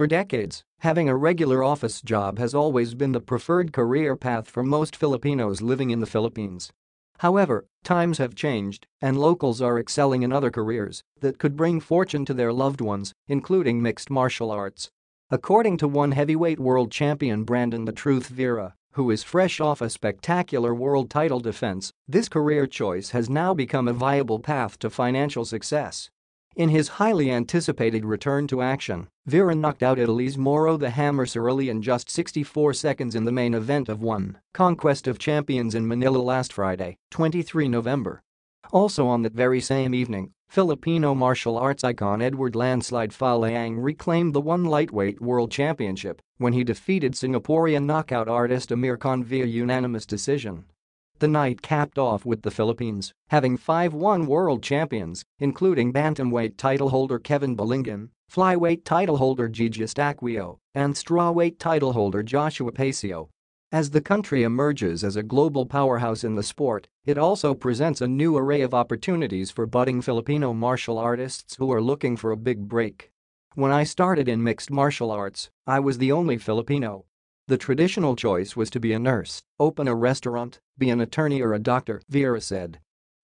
For decades, having a regular office job has always been the preferred career path for most Filipinos living in the Philippines. However, times have changed, and locals are excelling in other careers that could bring fortune to their loved ones, including mixed martial arts. According to one heavyweight world champion Brandon The Truth Vera, who is fresh off a spectacular world title defense, this career choice has now become a viable path to financial success. In his highly anticipated return to action, Vera knocked out Italy's Moro the Hammer Cirilli in just 64 seconds in the main event of one Conquest of Champions in Manila last Friday, 23 November. Also on that very same evening, Filipino martial arts icon Edward Landslide Faleang reclaimed the one lightweight world championship when he defeated Singaporean knockout artist Amir Khan via unanimous decision the night capped off with the Philippines, having 5-1 world champions, including bantamweight title holder Kevin Balingan, flyweight title holder Gigi Staquio, and strawweight title holder Joshua Pacio. As the country emerges as a global powerhouse in the sport, it also presents a new array of opportunities for budding Filipino martial artists who are looking for a big break. When I started in mixed martial arts, I was the only Filipino the traditional choice was to be a nurse, open a restaurant, be an attorney or a doctor, Vera said.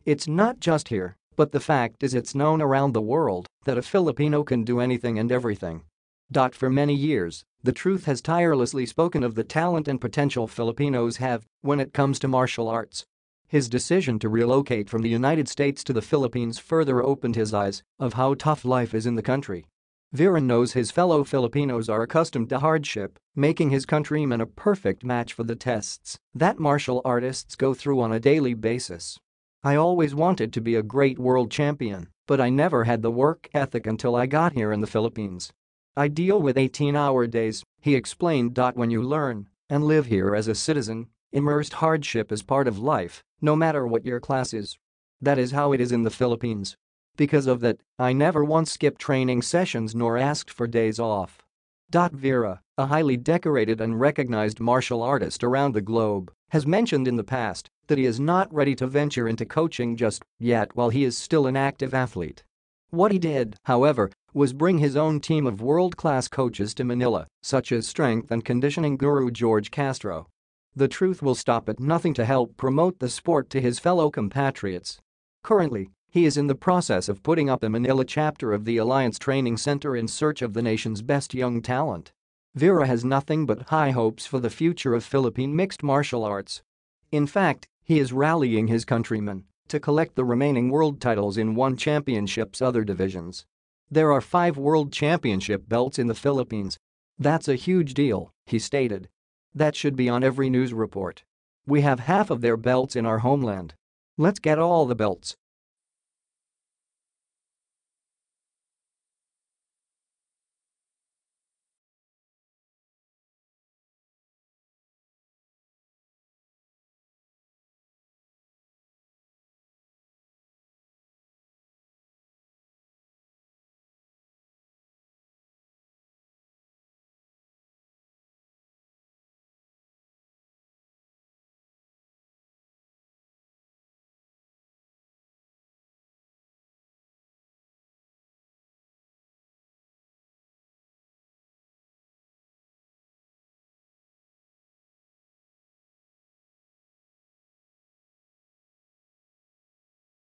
It's not just here, but the fact is it's known around the world that a Filipino can do anything and everything. Dot for many years, the truth has tirelessly spoken of the talent and potential Filipinos have when it comes to martial arts. His decision to relocate from the United States to the Philippines further opened his eyes of how tough life is in the country. Viren knows his fellow Filipinos are accustomed to hardship, making his countrymen a perfect match for the tests that martial artists go through on a daily basis. I always wanted to be a great world champion, but I never had the work ethic until I got here in the Philippines. I deal with 18-hour days, he explained. When you learn and live here as a citizen, immersed hardship is part of life, no matter what your class is. That is how it is in the Philippines. Because of that, I never once skipped training sessions nor asked for days off. Dot Vera, a highly decorated and recognized martial artist around the globe, has mentioned in the past that he is not ready to venture into coaching just yet while he is still an active athlete. What he did, however, was bring his own team of world-class coaches to Manila, such as strength and conditioning guru George Castro. The truth will stop at nothing to help promote the sport to his fellow compatriots. Currently, he is in the process of putting up the Manila chapter of the Alliance Training Center in search of the nation's best young talent. Vera has nothing but high hopes for the future of Philippine mixed martial arts. In fact, he is rallying his countrymen to collect the remaining world titles in one championship's other divisions. There are five world championship belts in the Philippines. That's a huge deal, he stated. That should be on every news report. We have half of their belts in our homeland. Let's get all the belts